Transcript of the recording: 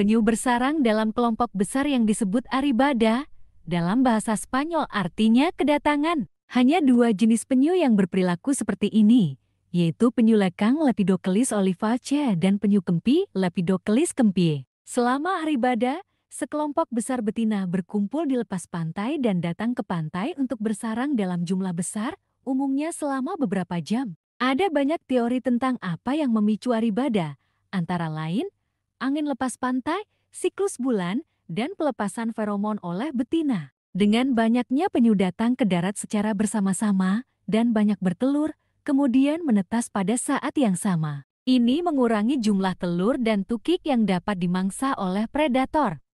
Penyu bersarang dalam kelompok besar yang disebut aribada, dalam bahasa Spanyol artinya kedatangan. Hanya dua jenis penyu yang berperilaku seperti ini, yaitu penyu lekang Lepidocles olivace dan penyu kempi Lepidocles kempie. Selama aribada, sekelompok besar betina berkumpul di lepas pantai dan datang ke pantai untuk bersarang dalam jumlah besar, umumnya selama beberapa jam. Ada banyak teori tentang apa yang memicu aribada, antara lain angin lepas pantai, siklus bulan, dan pelepasan feromon oleh betina. Dengan banyaknya penyu datang ke darat secara bersama-sama dan banyak bertelur, kemudian menetas pada saat yang sama. Ini mengurangi jumlah telur dan tukik yang dapat dimangsa oleh predator.